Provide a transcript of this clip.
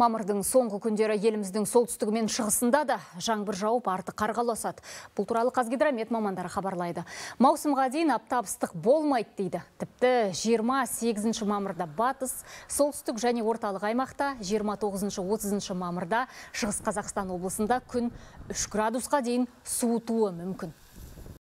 Мамырдың соңғы күндері еліміздің солтүстігі мен шығысында да жаңбыр жауып арты қарғаласады. Бұл туралы қазгидромет мамандары хабарлайды. Маусымға дейін аптап ыстық болмайды дейді. Тіпті 28 ші мамырда батыс, солтүстік және орталық аймақта, 29-30 мамырда шығыс Қазақстан облысында күн 3 градусқа дейін суытуы мүмкін.